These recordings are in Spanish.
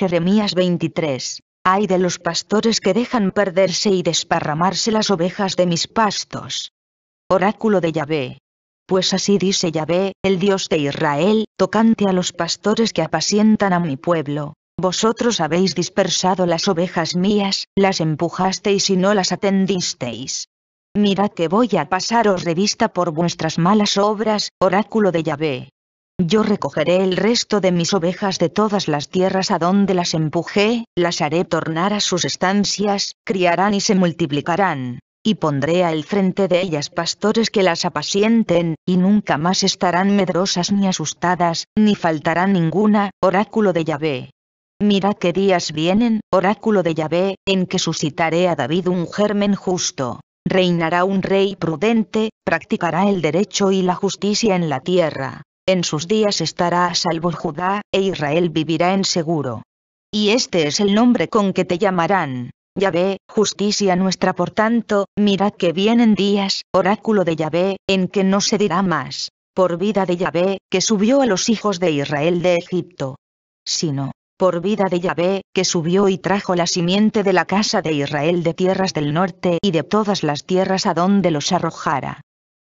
Jeremías 23. Ay de los pastores que dejan perderse y desparramarse las ovejas de mis pastos. Oráculo de Yahvé. Pues así dice Yahvé, el Dios de Israel, tocante a los pastores que apacientan a mi pueblo. Vosotros habéis dispersado las ovejas mías, las empujasteis y no las atendisteis. Mirad que voy a pasaros revista por vuestras malas obras, oráculo de Yahvé. Yo recogeré el resto de mis ovejas de todas las tierras a donde las empujé, las haré tornar a sus estancias, criarán y se multiplicarán. Y pondré al frente de ellas pastores que las apacienten, y nunca más estarán medrosas ni asustadas, ni faltará ninguna, oráculo de Yahvé. Mira qué días vienen, oráculo de Yahvé, en que suscitaré a David un germen justo. Reinará un rey prudente, practicará el derecho y la justicia en la tierra en sus días estará a salvo Judá, e Israel vivirá en seguro. Y este es el nombre con que te llamarán, Yahvé, justicia nuestra por tanto, mirad que vienen días, oráculo de Yahvé, en que no se dirá más, por vida de Yahvé, que subió a los hijos de Israel de Egipto. Sino, por vida de Yahvé, que subió y trajo la simiente de la casa de Israel de tierras del norte y de todas las tierras a donde los arrojara.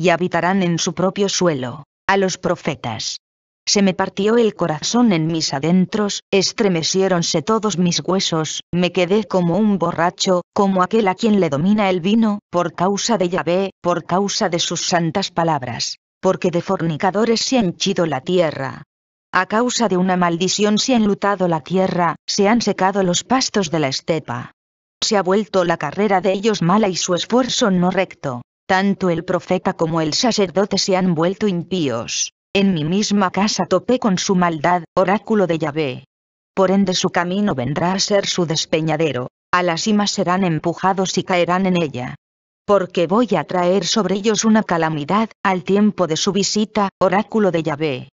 Y habitarán en su propio suelo a los profetas. Se me partió el corazón en mis adentros, estremeciéronse todos mis huesos, me quedé como un borracho, como aquel a quien le domina el vino, por causa de Yahvé, por causa de sus santas palabras. Porque de fornicadores se ha chido la tierra. A causa de una maldición se ha enlutado la tierra, se han secado los pastos de la estepa. Se ha vuelto la carrera de ellos mala y su esfuerzo no recto. Tanto el profeta como el sacerdote se han vuelto impíos. En mi misma casa topé con su maldad, oráculo de Yahvé. Por ende su camino vendrá a ser su despeñadero, a las cima serán empujados y caerán en ella. Porque voy a traer sobre ellos una calamidad, al tiempo de su visita, oráculo de Yahvé.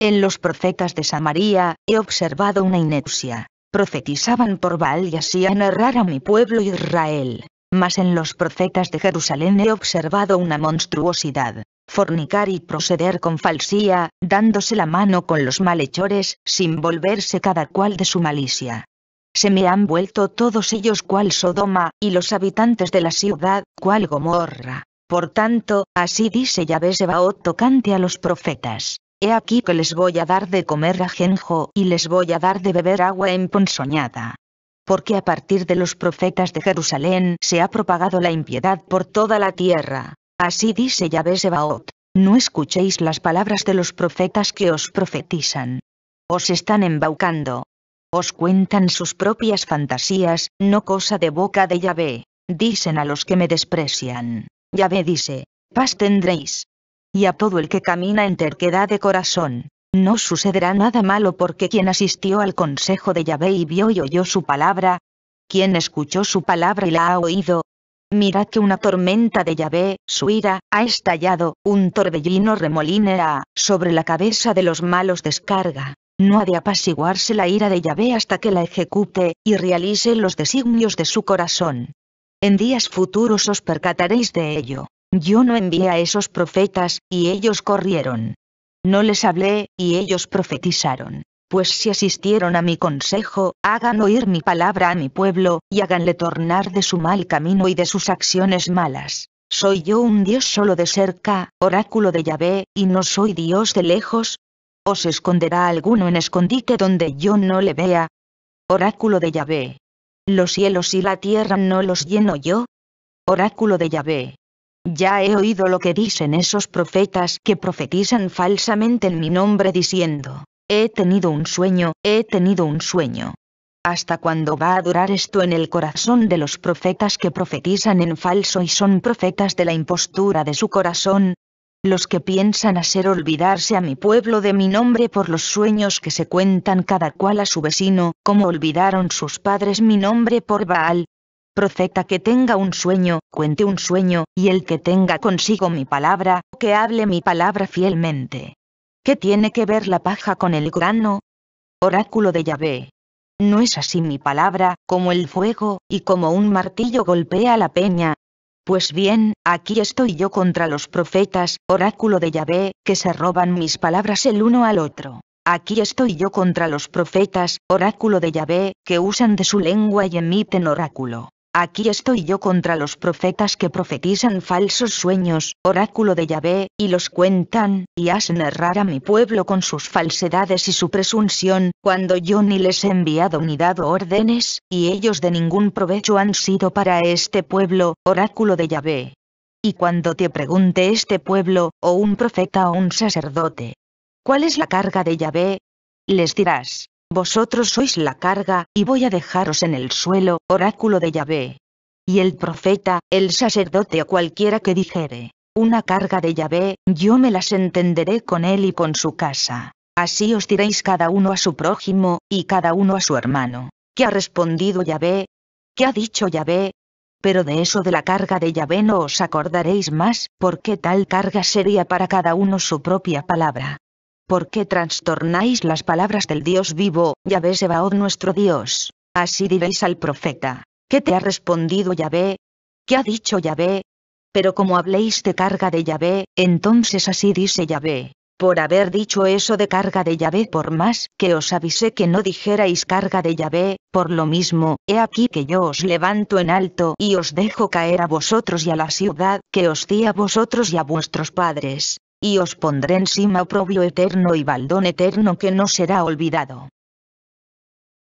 En los profetas de Samaria, he observado una inepcia. Profetizaban por Baal y hacían errar a mi pueblo Israel mas en los profetas de Jerusalén he observado una monstruosidad, fornicar y proceder con falsía, dándose la mano con los malhechores, sin volverse cada cual de su malicia. Se me han vuelto todos ellos cual Sodoma, y los habitantes de la ciudad, cual Gomorra. Por tanto, así dice Yahvé Sebaot tocante a los profetas. He aquí que les voy a dar de comer ajenjo, y les voy a dar de beber agua emponzoñada porque a partir de los profetas de Jerusalén se ha propagado la impiedad por toda la tierra. Así dice Yahvé Sebaot, no escuchéis las palabras de los profetas que os profetizan. Os están embaucando. Os cuentan sus propias fantasías, no cosa de boca de Yahvé, dicen a los que me desprecian. Yahvé dice, paz tendréis. Y a todo el que camina en terquedad de corazón, no sucederá nada malo porque quien asistió al consejo de Yahvé y vio y oyó su palabra, quien escuchó su palabra y la ha oído, mirad que una tormenta de Yahvé, su ira, ha estallado, un torbellino remolinera, sobre la cabeza de los malos descarga. No ha de apaciguarse la ira de Yahvé hasta que la ejecute, y realice los designios de su corazón. En días futuros os percataréis de ello. Yo no envié a esos profetas, y ellos corrieron. No les hablé, y ellos profetizaron. Pues si asistieron a mi consejo, hagan oír mi palabra a mi pueblo, y háganle tornar de su mal camino y de sus acciones malas. ¿Soy yo un Dios solo de cerca, oráculo de Yahvé, y no soy Dios de lejos? ¿Os esconderá alguno en escondite donde yo no le vea? Oráculo de Yahvé. ¿Los cielos y la tierra no los lleno yo? Oráculo de Yahvé. Ya he oído lo que dicen esos profetas que profetizan falsamente en mi nombre diciendo, he tenido un sueño, he tenido un sueño. ¿Hasta cuándo va a durar esto en el corazón de los profetas que profetizan en falso y son profetas de la impostura de su corazón? Los que piensan hacer olvidarse a mi pueblo de mi nombre por los sueños que se cuentan cada cual a su vecino, como olvidaron sus padres mi nombre por Baal, Profeta que tenga un sueño, cuente un sueño, y el que tenga consigo mi palabra, que hable mi palabra fielmente. ¿Qué tiene que ver la paja con el grano? Oráculo de Yahvé. No es así mi palabra, como el fuego, y como un martillo golpea la peña. Pues bien, aquí estoy yo contra los profetas, oráculo de Yahvé, que se roban mis palabras el uno al otro. Aquí estoy yo contra los profetas, oráculo de Yahvé, que usan de su lengua y emiten oráculo. Aquí estoy yo contra los profetas que profetizan falsos sueños, oráculo de Yahvé, y los cuentan, y hacen errar a mi pueblo con sus falsedades y su presunción, cuando yo ni les he enviado ni dado órdenes, y ellos de ningún provecho han sido para este pueblo, oráculo de Yahvé. Y cuando te pregunte este pueblo, o un profeta o un sacerdote, ¿cuál es la carga de Yahvé? Les dirás, vosotros sois la carga, y voy a dejaros en el suelo, oráculo de Yahvé. Y el profeta, el sacerdote o cualquiera que dijere, una carga de Yahvé, yo me las entenderé con él y con su casa. Así os diréis cada uno a su prójimo, y cada uno a su hermano. ¿Qué ha respondido Yahvé? ¿Qué ha dicho Yahvé? Pero de eso de la carga de Yahvé no os acordaréis más, porque tal carga sería para cada uno su propia palabra. ¿Por qué trastornáis las palabras del Dios vivo, Yahvé Sebaod nuestro Dios? Así diréis al profeta. ¿Qué te ha respondido Yahvé? ¿Qué ha dicho Yahvé? Pero como habléis de carga de Yahvé, entonces así dice Yahvé. Por haber dicho eso de carga de Yahvé, por más que os avisé que no dijerais carga de Yahvé, por lo mismo, he aquí que yo os levanto en alto y os dejo caer a vosotros y a la ciudad que os di a vosotros y a vuestros padres y os pondré encima oprobio eterno y baldón eterno que no será olvidado.